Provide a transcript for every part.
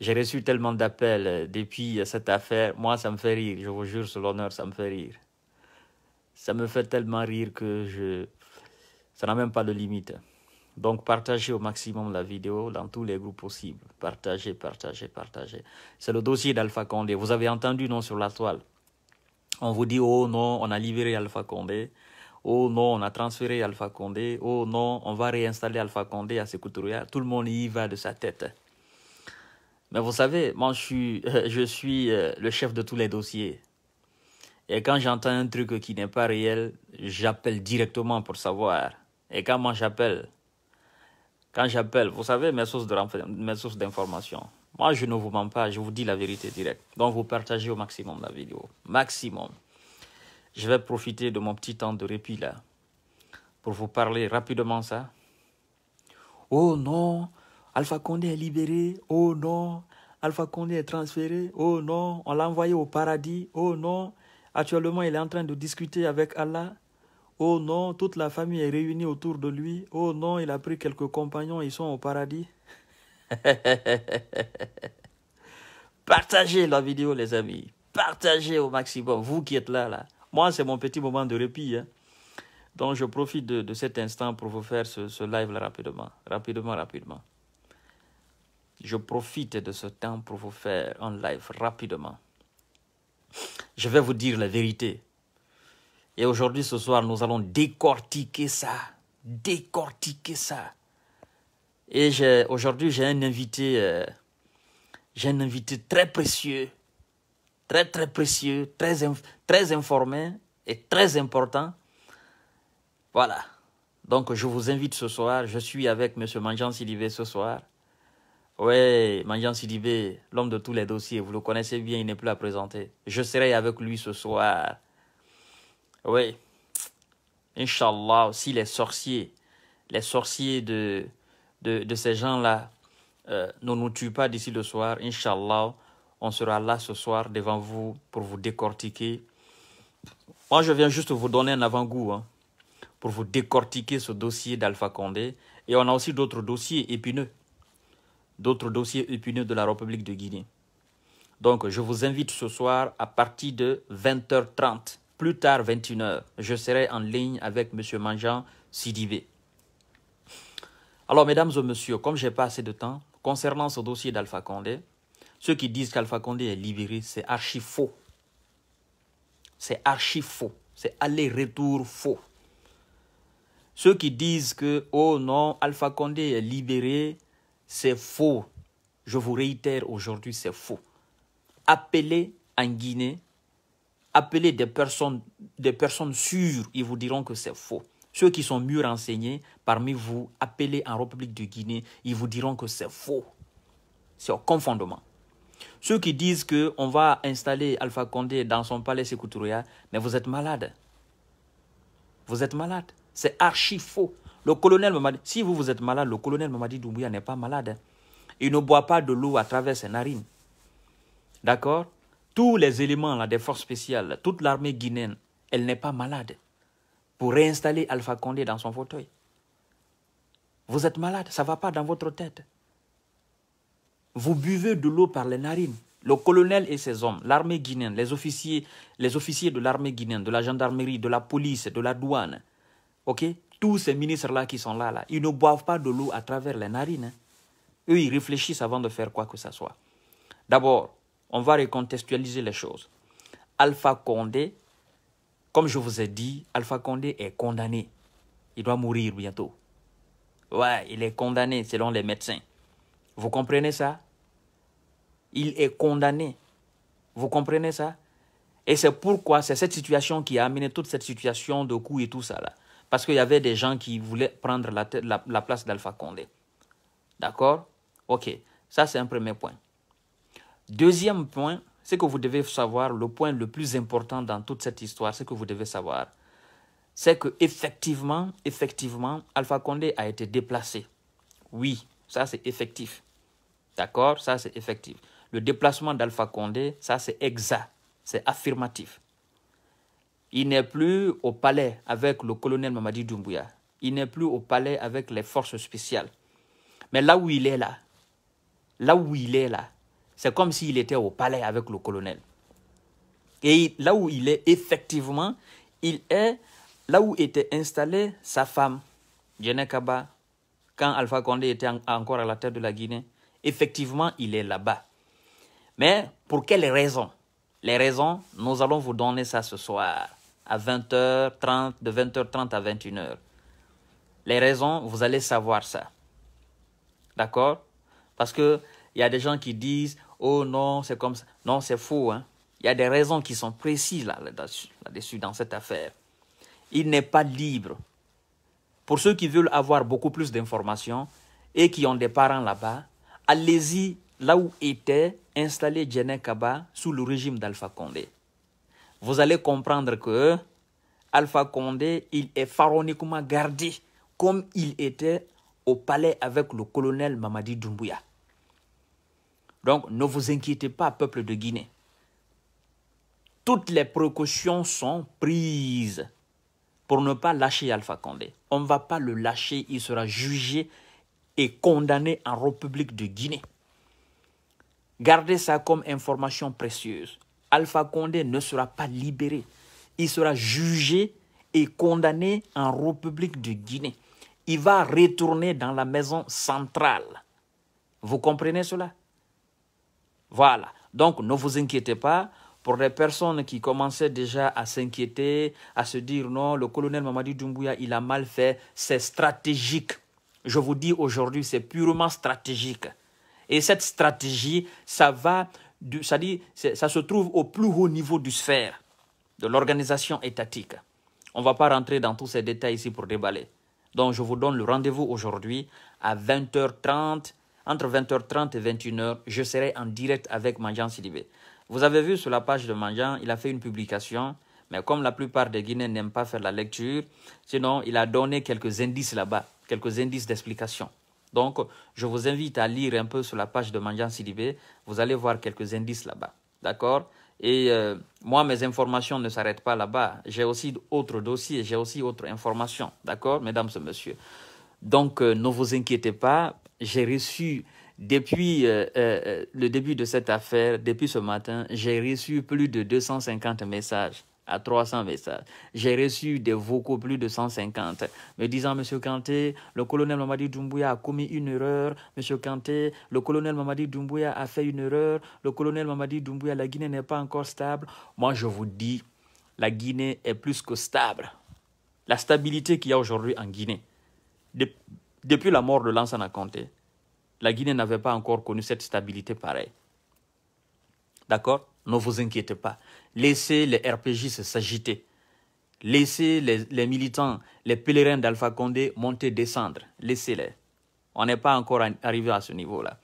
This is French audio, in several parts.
J'ai reçu tellement d'appels euh, depuis euh, cette affaire. Moi, ça me fait rire. Je vous jure, sur l'honneur, ça me fait rire. Ça me fait tellement rire que je... ça n'a même pas de limite. Donc, partagez au maximum la vidéo dans tous les groupes possibles. Partagez, partagez, partagez. C'est le dossier d'Alpha Condé. Vous avez entendu, non, sur la toile. On vous dit, oh non, on a libéré Alpha Condé. Oh non, on a transféré Alpha Condé. Oh non, on va réinstaller Alpha Condé à Sécouturia. Tout le monde y va de sa tête. Mais vous savez, moi, je suis, je suis euh, le chef de tous les dossiers. Et quand j'entends un truc qui n'est pas réel, j'appelle directement pour savoir. Et quand moi j'appelle, quand j'appelle, vous savez mes sources d'information. Moi, je ne vous mens pas, je vous dis la vérité directe. Donc, vous partagez au maximum la vidéo. Maximum. Je vais profiter de mon petit temps de répit là pour vous parler rapidement ça. Oh non, Alpha Condé est libéré. Oh non, Alpha Condé est transféré. Oh non, on l'a envoyé au paradis. Oh non, actuellement il est en train de discuter avec Allah. Oh non, toute la famille est réunie autour de lui. Oh non, il a pris quelques compagnons, ils sont au paradis. Partagez la vidéo, les amis. Partagez au maximum, vous qui êtes là. là. Moi, c'est mon petit moment de répit. Hein. Donc, je profite de, cet instant pour vous faire ce, ce live là rapidement. Rapidement, rapidement je profite de ce temps pour vous faire un live rapidement. Je vais vous dire la vérité. Et aujourd'hui, ce soir, nous allons décortiquer ça. Décortiquer ça. Et aujourd'hui, j'ai un invité. Euh, j'ai un invité très précieux. Très, très précieux. Très, très informé et très important. Voilà. Donc, je vous invite ce soir. Je suis avec M. Mangian Silivé ce soir. Oui, Mandian Sidibé, l'homme de tous les dossiers, vous le connaissez bien, il n'est plus à présenter. Je serai avec lui ce soir. Oui. Inch'Allah, si les sorciers, les sorciers de, de, ces gens-là euh, ne nous tuent pas d'ici le soir. Inch'Allah, on sera là ce soir devant vous pour vous décortiquer. Moi, je viens juste vous donner un avant-goût hein, pour vous décortiquer ce dossier d'Alpha Condé. Et on a aussi d'autres dossiers épineux d'autres dossiers épineux de la République de Guinée. Donc, je vous invite ce soir à partir de 20h30, plus tard 21h. Je serai en ligne avec M. Manjan Sidibé. Alors, mesdames et messieurs, comme j'ai pas assez de temps, concernant ce dossier d'Alpha Condé, ceux qui disent qu'Alpha Condé est libéré, c'est archi faux. C'est archi faux. C'est aller-retour faux. Ceux qui disent que, oh non, Alpha Condé est libéré, c'est faux. Je vous réitère aujourd'hui, c'est faux. Appelez en Guinée, appelez des personnes, des personnes sûres, ils vous diront que c'est faux. Ceux qui sont mieux renseignés parmi vous, appelez en République de Guinée, ils vous diront que c'est faux. C'est un confondement. Ceux qui disent qu'on va installer Alpha Condé dans son palais Sekouturia, mais vous êtes malade. Vous êtes malade. C'est archi faux. Le colonel dit, si vous vous êtes malade, le colonel dit, Doumbouya n'est pas malade. Hein. Il ne boit pas de l'eau à travers ses narines. D'accord Tous les éléments des forces spéciales, toute l'armée guinéenne, elle n'est pas malade. Pour réinstaller Alpha Condé dans son fauteuil. Vous êtes malade, ça ne va pas dans votre tête. Vous buvez de l'eau par les narines. Le colonel et ses hommes, l'armée guinéenne, les officiers, les officiers de l'armée guinéenne, de la gendarmerie, de la police, de la douane, ok, tous ces ministres-là qui sont là, là, ils ne boivent pas de l'eau à travers les narines. Hein. Eux, ils réfléchissent avant de faire quoi que ce soit. D'abord, on va recontextualiser les choses. Alpha Condé, comme je vous ai dit, Alpha Condé est condamné. Il doit mourir bientôt. Ouais, il est condamné selon les médecins. Vous comprenez ça Il est condamné. Vous comprenez ça Et c'est pourquoi c'est cette situation qui a amené toute cette situation de coups et tout ça là. Parce qu'il y avait des gens qui voulaient prendre la, place d'Alpha Condé. D'accord Ok, ça c'est un premier point. Deuxième point, c'est que vous devez savoir, le point le plus important dans toute cette histoire, c'est que vous devez savoir, c'est que effectivement, effectivement, Alpha Condé a été déplacé. Oui, ça c'est effectif. D'accord Ça c'est effectif. Le déplacement d'Alpha Condé, ça c'est exact, c'est affirmatif. Il n'est plus au palais avec le colonel Mamadi Doumbouya. Il n'est plus au palais avec les forces spéciales. Mais là où il est là, là où il est là, c'est comme s'il était au palais avec le colonel. Et là où il est, effectivement, il est là où était installée sa femme, Jeanne Kaba, quand Alpha Condé était encore à la tête de la Guinée. Effectivement, il est là-bas. Mais pour quelles raisons Les raisons, nous allons vous donner ça ce soir à 20h30, de 20h30 à 21h. Les raisons, vous allez savoir ça. D'accord Parce que il y a des gens qui disent Oh non, c'est comme ça. Non, c'est faux. Il hein. y a des raisons qui sont précises là-dessus, dans cette affaire. Il n'est pas libre. Pour ceux qui veulent avoir beaucoup plus d'informations et qui ont des parents là-bas, allez-y là où était installé Djené Kaba sous le régime d'Alpha Condé vous allez comprendre que Alpha Condé, il est pharaoniquement gardé comme il était au palais avec le colonel Mamadi Doumbouya. Donc, ne vous inquiétez pas, peuple de Guinée. Toutes les précautions sont prises pour ne pas lâcher Alpha Condé. On ne va pas le lâcher, il sera jugé et condamné en République de Guinée. Gardez ça comme information précieuse. Alpha Condé ne sera pas libéré. Il sera jugé et condamné en République de Guinée. Il va retourner dans la maison centrale. Vous comprenez cela Voilà. Donc, ne vous inquiétez pas. Pour les personnes qui commençaient déjà à s'inquiéter, à se dire non, le colonel Mamadi Doumbouya, il a mal fait, c'est stratégique. Je vous dis aujourd'hui, c'est purement stratégique. Et cette stratégie, ça va ça, se trouve au plus haut niveau du sphère de l'organisation étatique. On ne va pas rentrer dans tous ces détails ici pour déballer. Donc je vous donne le rendez-vous aujourd'hui à 20h30. Entre 20h30 et 21h, je serai en direct avec Manjan Silibé. Vous avez vu sur la page de Manjan, il a fait une publication, mais comme la plupart des Guinéens n'aiment pas faire la lecture, sinon il a donné quelques indices là-bas, quelques indices d'explication. Donc, je vous invite à lire un peu sur la page de Mandian Silibé. Vous allez voir quelques indices là-bas. D'accord Et euh, moi, mes informations ne s'arrêtent pas là-bas. J'ai aussi d'autres dossiers, j'ai aussi d'autres informations. D'accord, mesdames et messieurs Donc, euh, ne vous inquiétez pas. J'ai reçu depuis euh, le début de cette affaire, depuis ce matin, j'ai reçu plus de 250 messages à 300 messages. J'ai reçu des vocaux plus de 150 me disant Monsieur Kanté, le colonel Mamadi Doumbouya a commis une erreur. Monsieur Kanté, le colonel Mamadi Doumbouya a fait une erreur. Le colonel Mamadi Doumbouya, la Guinée n'est pas encore stable. Moi, je vous dis, la Guinée est plus que stable. La stabilité qu'il y a aujourd'hui en Guinée, depuis la mort de Lansana Kanté, la Guinée n'avait pas encore connu cette stabilité pareille. D'accord ne vous inquiétez pas. Laissez les RPG s'agiter. Laissez les, militants, les pèlerins d'Alpha Condé monter, descendre. Laissez-les. On n'est pas encore arrivé à ce niveau-là.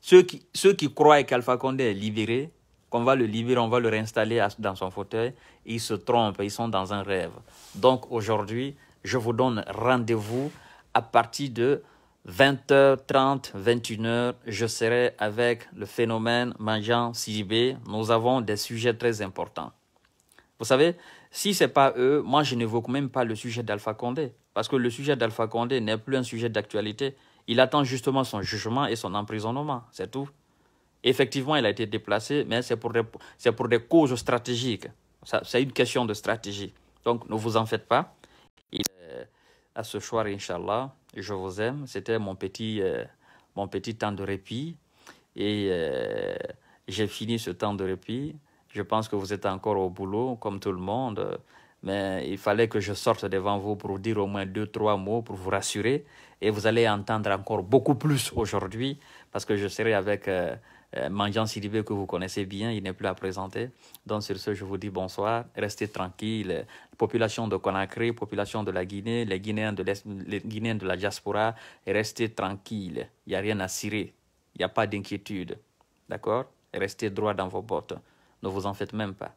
Ceux qui, ceux qui croient qu'Alpha Condé est libéré, qu'on va le libérer, on va le réinstaller dans son fauteuil, ils se trompent, ils sont dans un rêve. Donc aujourd'hui, je vous donne rendez-vous à partir de 20h30, 21h, je serai avec le phénomène Mangeant Sidibé. Nous avons des sujets très importants. Vous savez, si ce n'est pas eux, moi je n'évoque même pas le sujet d'Alpha Condé. Parce que le sujet d'Alpha Condé n'est plus un sujet d'actualité. Il attend justement son jugement et son emprisonnement, c'est tout. Effectivement, il a été déplacé, mais c'est pour, des, pour des causes stratégiques. C'est une question de stratégie. Donc ne vous en faites pas. à ce choix, Inch'Allah je vous aime. C'était mon petit, euh, mon petit temps de répit. Et euh, j'ai fini ce temps de répit. Je pense que vous êtes encore au boulot, comme tout le monde. Mais il fallait que je sorte devant vous pour dire au moins deux, trois mots, pour vous rassurer. Et vous allez entendre encore beaucoup plus aujourd'hui, parce que je serai avec... Euh, euh, mangeant que vous connaissez bien, il n'est plus à présenter. Donc sur ce, je vous dis bonsoir, restez tranquille. Population de Conakry, population de la Guinée, les Guinéens de, les Guinéens de la diaspora, restez tranquille. Il n'y a rien à cirer, il n'y a pas d'inquiétude. D'accord Restez droit dans vos bottes, ne vous en faites même pas.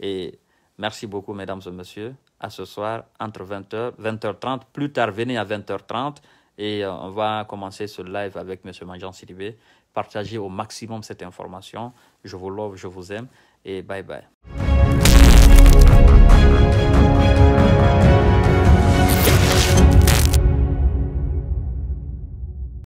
Et merci beaucoup, mesdames et messieurs. À ce soir, entre 20h, 20h30, plus tard, venez à 20h30 et euh, on va commencer ce live avec M. Mangeant Silibé Partagez au maximum cette information. Je vous love, je vous aime et bye bye.